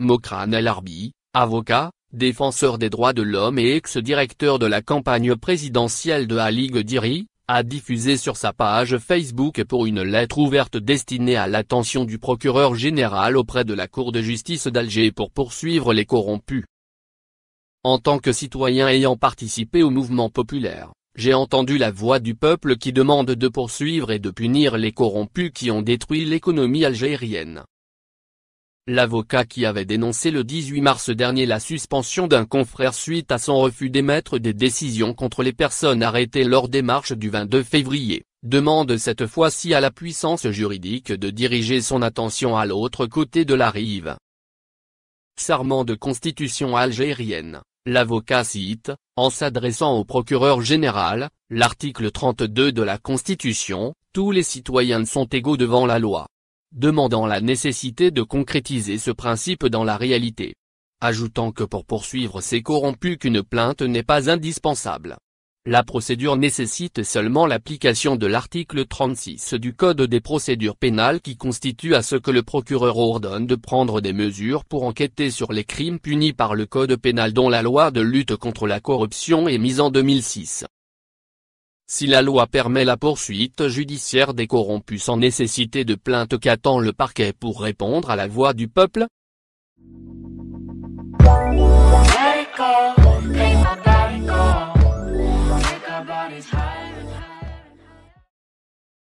Mokran El Arbi, avocat, défenseur des droits de l'homme et ex-directeur de la campagne présidentielle de Ali Ghdiri, a diffusé sur sa page Facebook pour une lettre ouverte destinée à l'attention du procureur général auprès de la Cour de justice d'Alger pour poursuivre les corrompus. En tant que citoyen ayant participé au mouvement populaire, j'ai entendu la voix du peuple qui demande de poursuivre et de punir les corrompus qui ont détruit l'économie algérienne, l'avocat qui avait dénoncé le 18 mars dernier la suspension d'un confrère suite à son refus d'émettre des décisions contre les personnes arrêtées lors des marches du 22 février, demande cette fois-ci à la puissance juridique de diriger son attention à l'autre côté de la rive. Sarment de constitution algérienne, l'avocat cite, en s'adressant au procureur général, l'article 32 de la Constitution, tous les citoyens sont égaux devant la loi demandant la nécessité de concrétiser ce principe dans la réalité. Ajoutant que pour poursuivre ces corrompus qu'une plainte n'est pas indispensable. La procédure nécessite seulement l'application de l'article 36 du Code des procédures pénales qui constitue à ce que le procureur ordonne de prendre des mesures pour enquêter sur les crimes punis par le Code pénal dont la loi de lutte contre la corruption est mise en 2006. Si la loi permet la poursuite judiciaire des corrompus sans nécessité de plainte qu'attend le parquet pour répondre à la voix du peuple